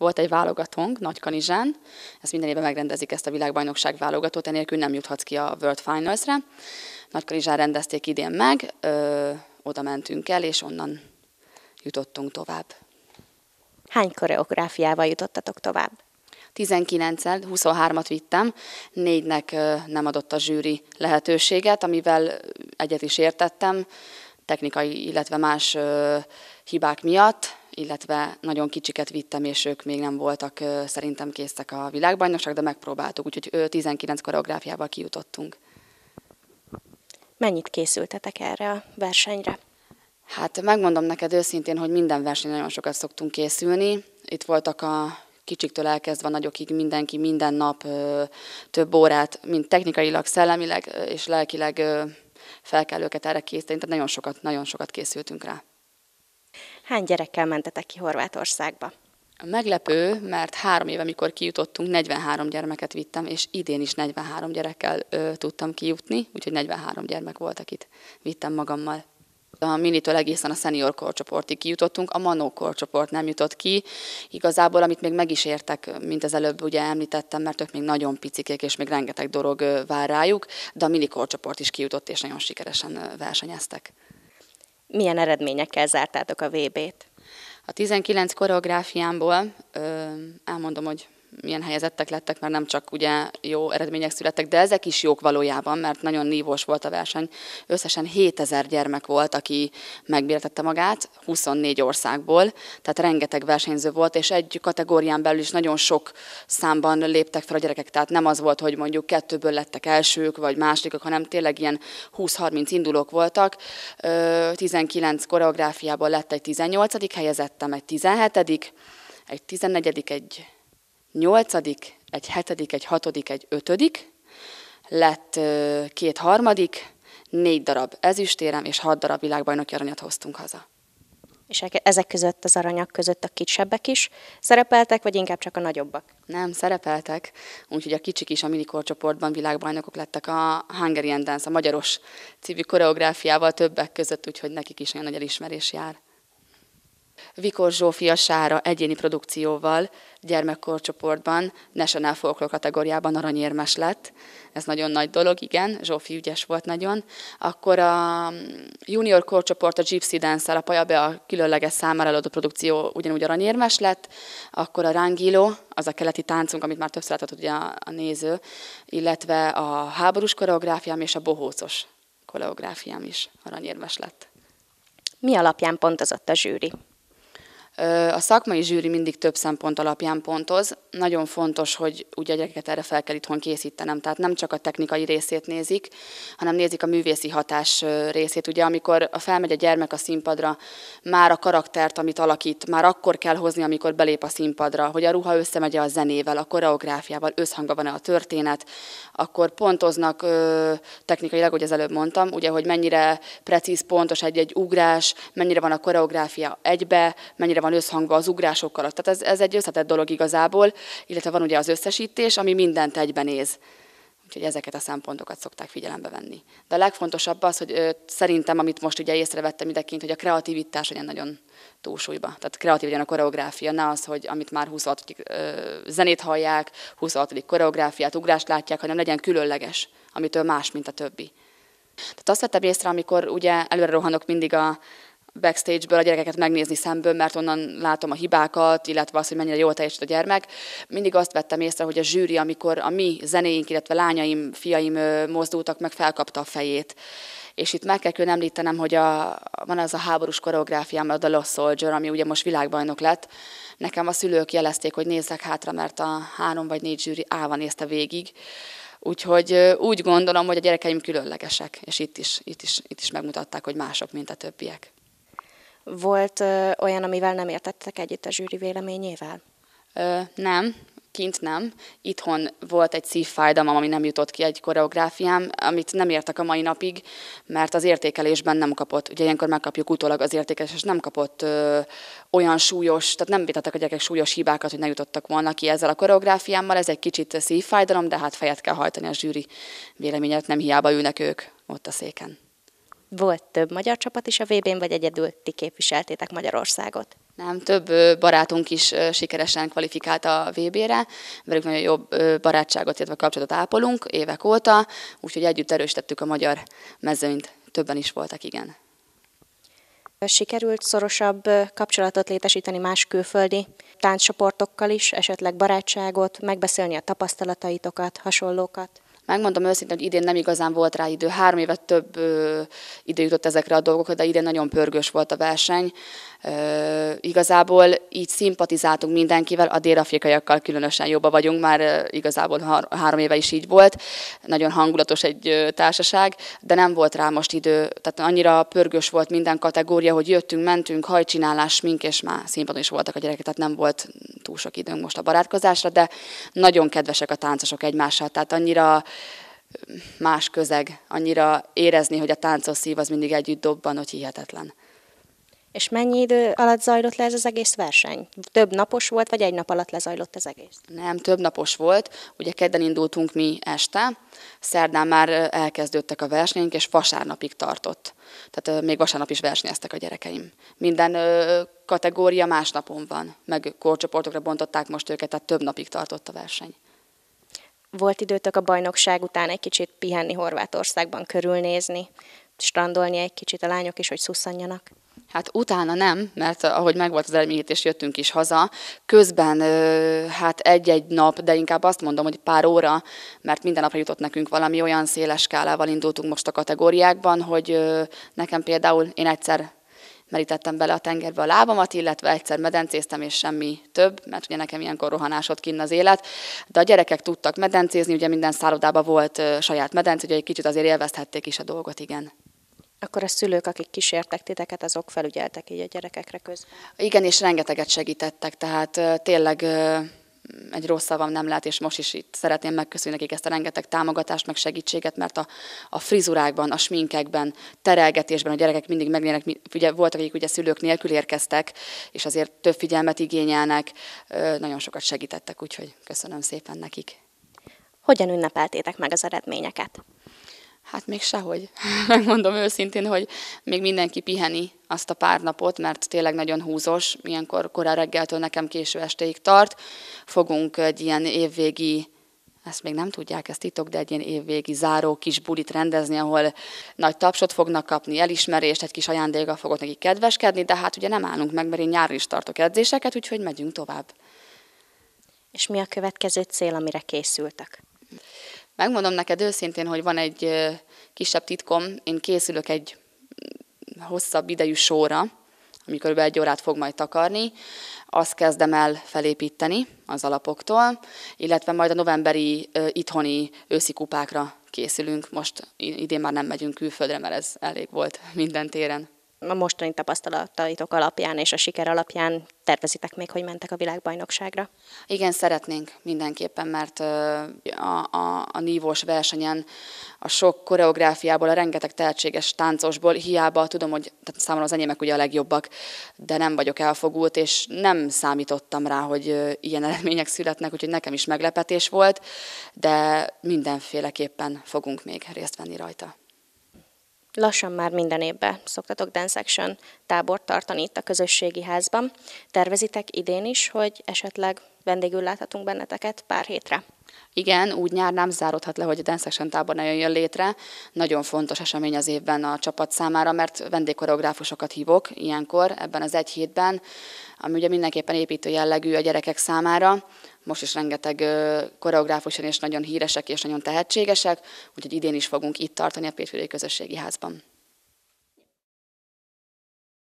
Volt egy válogatónk Kanizsán, ezt minden évben megrendezik ezt a világbajnokság válogatót, enélkül nem juthatsz ki a World Finals-re. Kanizsán rendezték idén meg, ö, oda mentünk el, és onnan jutottunk tovább. Hány koreográfiával jutottatok tovább? 19-el, 23-at vittem, négynek nem adott a zsűri lehetőséget, amivel egyet is értettem, technikai, illetve más hibák miatt, illetve nagyon kicsiket vittem, és ők még nem voltak szerintem készek a világbajnokság, de megpróbáltuk, úgyhogy 19 koreográfiával kijutottunk. Mennyit készültetek erre a versenyre? Hát megmondom neked őszintén, hogy minden verseny nagyon sokat szoktunk készülni. Itt voltak a kicsiktől elkezdve nagyokig mindenki minden nap ö, több órát, mint technikailag, szellemileg és lelkileg ö, fel kell őket erre készíteni, tehát nagyon sokat, nagyon sokat készültünk rá. Hány gyerekkel mentetek ki Horvátországba? Meglepő, mert három éve, amikor kijutottunk, 43 gyermeket vittem, és idén is 43 gyerekkel ö, tudtam kijutni, úgyhogy 43 gyermek voltak itt, vittem magammal. A minitől egészen a senior korcsoportig kijutottunk, a manó korcsoport nem jutott ki. Igazából, amit még meg is értek, mint az előbb ugye említettem, mert ők még nagyon picikék, és még rengeteg dolog vár rájuk, de a mini korcsoport is kijutott, és nagyon sikeresen versenyeztek. Milyen eredményekkel zártátok a VB-t? A 19 koreográfiámból elmondom, hogy milyen helyezettek lettek, mert nem csak ugye jó eredmények születtek, de ezek is jók valójában, mert nagyon nívós volt a verseny. Összesen 7000 gyermek volt, aki megbértette magát 24 országból, tehát rengeteg versenyző volt, és egy kategórián belül is nagyon sok számban léptek fel a gyerekek, tehát nem az volt, hogy mondjuk kettőből lettek elsők, vagy másodikok, hanem tényleg ilyen 20-30 indulók voltak. 19 koreográfiából lett egy 18. helyezettem, egy 17 egy 14 egy nyolcadik, egy hetedik, egy hatodik, egy ötödik, lett két harmadik, négy darab ezüstérem és hat darab világbajnoki aranyat hoztunk haza. És ezek között, az aranyak között a kisebbek is szerepeltek, vagy inkább csak a nagyobbak? Nem, szerepeltek. Úgyhogy a kicsik is a minikor csoportban világbajnokok lettek a Hungarian Dance, a magyaros civil koreográfiával többek között, úgyhogy nekik is olyan nagy elismerés jár. Vikor Zsófia Sára egyéni produkcióval gyermekkorcsoportban National Folklore kategóriában aranyérmes lett. Ez nagyon nagy dolog, igen, Zsófi ügyes volt nagyon. Akkor a junior korcsoport a Gypsy Dance-el, a Pajabe a különleges számára adott produkció ugyanúgy aranyérmes lett, akkor a Rangilo, az a keleti táncunk, amit már többször látott ugye a, a néző, illetve a háborús koreográfiám és a bohócos koreográfiám is aranyérmes lett. Mi alapján pontozott a zsűri? A szakmai zsűri mindig több szempont alapján pontoz. Nagyon fontos, hogy ugye egyeket erre fel kell itthon készítenem, tehát nem csak a technikai részét nézik, hanem nézik a művészi hatás részét. Ugye amikor a felmegy a gyermek a színpadra, már a karaktert, amit alakít, már akkor kell hozni, amikor belép a színpadra, hogy a ruha összemegy a zenével, a koreográfiával, összhangban van-e a történet, akkor pontoznak technikailag, hogy az előbb mondtam, ugye, hogy mennyire precíz, pontos egy-egy ugrás, mennyire van a koreográfia egybe, mennyire mennyire van összhangban az ugrásokkal. Tehát ez, ez egy összetett dolog igazából, illetve van ugye az összesítés, ami mindent egybenéz. Úgyhogy ezeket a szempontokat szokták figyelembe venni. De a legfontosabb az, hogy ö, szerintem, amit most ugye észrevettem idekint, hogy a kreativitás legyen nagyon túlsúlyba. Tehát kreatív legyen a koreográfia, ne az, hogy amit már 26. Ö, zenét hallják, 26. koreográfiát, ugrást látják, hanem legyen különleges, amitől más, mint a többi. Tehát azt vettem észre, amikor ugye előre rohanok mindig a, backstage-ből a gyerekeket megnézni szemből, mert onnan látom a hibákat, illetve azt, hogy mennyire jól teljesít a gyermek. Mindig azt vettem észre, hogy a zsűri, amikor a mi zenéink, illetve lányaim, fiaim mozdultak, meg felkapta a fejét. És itt meg kell külön említenem, hogy a, van az a háborús koreográfiám, a The Lost Soldier, ami ugye most világbajnok lett. Nekem a szülők jelezték, hogy nézzek hátra, mert a három vagy négy zsűri állva nézte végig. Úgyhogy úgy gondolom, hogy a gyerekeim különlegesek, és itt is, itt is, itt is megmutatták, hogy mások, mint a többiek. Volt ö, olyan, amivel nem értettek együtt a zsűri véleményével? Ö, nem, kint nem. Itthon volt egy szívfájdalmam, ami nem jutott ki egy koreográfiám, amit nem értek a mai napig, mert az értékelésben nem kapott. Ugye ilyenkor megkapjuk utólag az értékelés, és nem kapott ö, olyan súlyos, tehát nem vitattak a gyerekek súlyos hibákat, hogy ne jutottak volna ki ezzel a koreográfiámmal. Ez egy kicsit szívfájdalom, de hát fejet kell hajtani a zsűri véleményet, nem hiába ülnek ők ott a széken volt több magyar csapat is a VB-n, vagy egyedül ti képviseltétek Magyarországot? Nem, több barátunk is sikeresen kvalifikált a VB-re, velük nagyon jobb barátságot, illetve kapcsolatot ápolunk évek óta, úgyhogy együtt erősítettük a magyar mezőnyt, többen is voltak, igen. Sikerült szorosabb kapcsolatot létesíteni más külföldi tánccsoportokkal is, esetleg barátságot, megbeszélni a tapasztalataitokat, hasonlókat? Megmondom őszintén, hogy idén nem igazán volt rá idő. Három évet több ö, idő jutott ezekre a dolgokra, de idén nagyon pörgős volt a verseny. Ö, igazából így szimpatizáltunk mindenkivel, a dél-afrikaiakkal különösen jobban vagyunk, már igazából har- három éve is így volt. Nagyon hangulatos egy ö, társaság, de nem volt rá most idő. Tehát annyira pörgős volt minden kategória, hogy jöttünk, mentünk, hajcsinálás, mink, és már színpadon is voltak a gyerekek, tehát nem volt túl sok időnk most a barátkozásra, de nagyon kedvesek a táncosok egymással, tehát annyira más közeg, annyira érezni, hogy a táncos szív az mindig együtt dobban, hogy hihetetlen. És mennyi idő alatt zajlott le ez az egész verseny? Több napos volt, vagy egy nap alatt lezajlott az egész? Nem, több napos volt. Ugye kedden indultunk mi este, szerdán már elkezdődtek a versenyünk, és vasárnapig tartott. Tehát még vasárnap is versenyeztek a gyerekeim. Minden kategória más napon van, meg korcsoportokra bontották most őket, tehát több napig tartott a verseny. Volt időtök a bajnokság után egy kicsit pihenni Horvátországban, körülnézni, strandolni egy kicsit a lányok is, hogy szusszanjanak? Hát utána nem, mert ahogy megvolt az és jöttünk is haza. Közben hát egy-egy nap, de inkább azt mondom, hogy pár óra, mert minden napra jutott nekünk valami olyan széles skálával indultunk most a kategóriákban, hogy nekem például én egyszer merítettem bele a tengerbe a lábamat, illetve egyszer medencéztem, és semmi több, mert ugye nekem ilyenkor rohanásod kinn az élet. De a gyerekek tudtak medencézni, ugye minden szállodában volt saját medence, ugye egy kicsit azért élvezhették is a dolgot, igen. Akkor a szülők, akik kísértek titeket, azok felügyeltek így a gyerekekre közben? Igen, és rengeteget segítettek, tehát tényleg egy rossz szavam nem lehet, és most is itt szeretném megköszönni nekik ezt a rengeteg támogatást, meg segítséget, mert a, a frizurákban, a sminkekben, terelgetésben a gyerekek mindig megnének, ugye voltak, akik ugye szülők nélkül érkeztek, és azért több figyelmet igényelnek, nagyon sokat segítettek, úgyhogy köszönöm szépen nekik. Hogyan ünnepeltétek meg az eredményeket? Hát még sehogy. Megmondom őszintén, hogy még mindenki piheni azt a pár napot, mert tényleg nagyon húzos, ilyenkor korán reggeltől nekem késő estéig tart. Fogunk egy ilyen évvégi ezt még nem tudják, ezt titok, de egy ilyen évvégi záró kis bulit rendezni, ahol nagy tapsot fognak kapni, elismerést, egy kis ajándéka fogok nekik kedveskedni, de hát ugye nem állunk meg, mert én nyáron is tartok edzéseket, úgyhogy megyünk tovább. És mi a következő cél, amire készültek? Megmondom neked őszintén, hogy van egy kisebb titkom, én készülök egy hosszabb idejű sóra, amikor egy órát fog majd takarni, azt kezdem el felépíteni az alapoktól, illetve majd a novemberi itthoni őszi kupákra készülünk. Most idén már nem megyünk külföldre, mert ez elég volt minden téren a mostani tapasztalataitok alapján és a siker alapján tervezitek még, hogy mentek a világbajnokságra? Igen, szeretnénk mindenképpen, mert a, a, a nívós versenyen a sok koreográfiából, a rengeteg tehetséges táncosból hiába tudom, hogy tehát számomra az enyémek ugye a legjobbak, de nem vagyok elfogult, és nem számítottam rá, hogy ilyen eredmények születnek, úgyhogy nekem is meglepetés volt, de mindenféleképpen fogunk még részt venni rajta. Lassan már minden évben szoktatok Dance Action tábort tartani itt a közösségi házban. Tervezitek idén is, hogy esetleg vendégül láthatunk benneteket pár hétre. Igen, úgy nyár nem zárodhat le, hogy a Dance Action tábor ne jön létre. Nagyon fontos esemény az évben a csapat számára, mert vendégkoreográfusokat hívok ilyenkor, ebben az egy hétben, ami ugye mindenképpen építő jellegű a gyerekek számára. Most is rengeteg koreográfuson és nagyon híresek és nagyon tehetségesek, úgyhogy idén is fogunk itt tartani a Pécsvidéki Közösségi Házban.